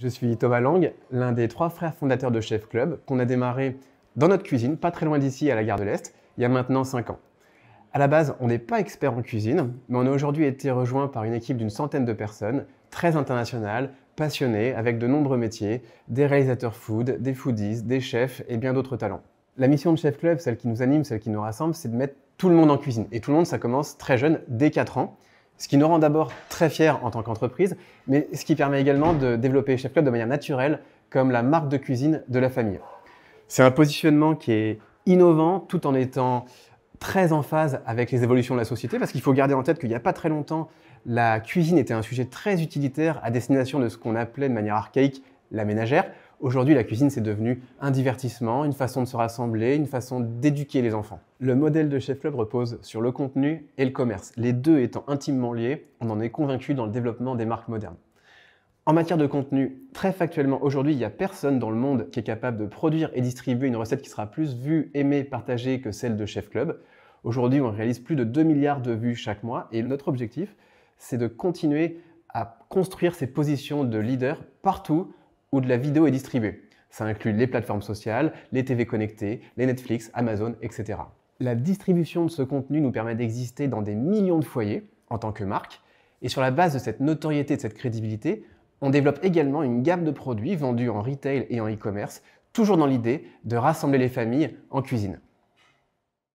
Je suis Thomas Lang, l'un des trois frères fondateurs de Chef Club, qu'on a démarré dans notre cuisine, pas très loin d'ici, à la gare de l'Est, il y a maintenant 5 ans. À la base, on n'est pas expert en cuisine, mais on a aujourd'hui été rejoint par une équipe d'une centaine de personnes, très internationales, passionnées, avec de nombreux métiers, des réalisateurs food, des foodies, des chefs et bien d'autres talents. La mission de Chef Club, celle qui nous anime, celle qui nous rassemble, c'est de mettre tout le monde en cuisine. Et tout le monde, ça commence très jeune, dès 4 ans ce qui nous rend d'abord très fiers en tant qu'entreprise, mais ce qui permet également de développer Chef Club de manière naturelle comme la marque de cuisine de la famille. C'est un positionnement qui est innovant tout en étant très en phase avec les évolutions de la société, parce qu'il faut garder en tête qu'il n'y a pas très longtemps, la cuisine était un sujet très utilitaire à destination de ce qu'on appelait de manière archaïque la ménagère. Aujourd'hui, la cuisine, c'est devenu un divertissement, une façon de se rassembler, une façon d'éduquer les enfants. Le modèle de Chef Club repose sur le contenu et le commerce, les deux étant intimement liés, on en est convaincu dans le développement des marques modernes. En matière de contenu, très factuellement, aujourd'hui, il n'y a personne dans le monde qui est capable de produire et distribuer une recette qui sera plus vue, aimée, partagée que celle de Chef Club. Aujourd'hui, on réalise plus de 2 milliards de vues chaque mois et notre objectif, c'est de continuer à construire ces positions de leader partout où de la vidéo est distribuée. Ça inclut les plateformes sociales, les TV connectées, les Netflix, Amazon, etc. La distribution de ce contenu nous permet d'exister dans des millions de foyers en tant que marque, et sur la base de cette notoriété, de cette crédibilité, on développe également une gamme de produits vendus en retail et en e-commerce, toujours dans l'idée de rassembler les familles en cuisine.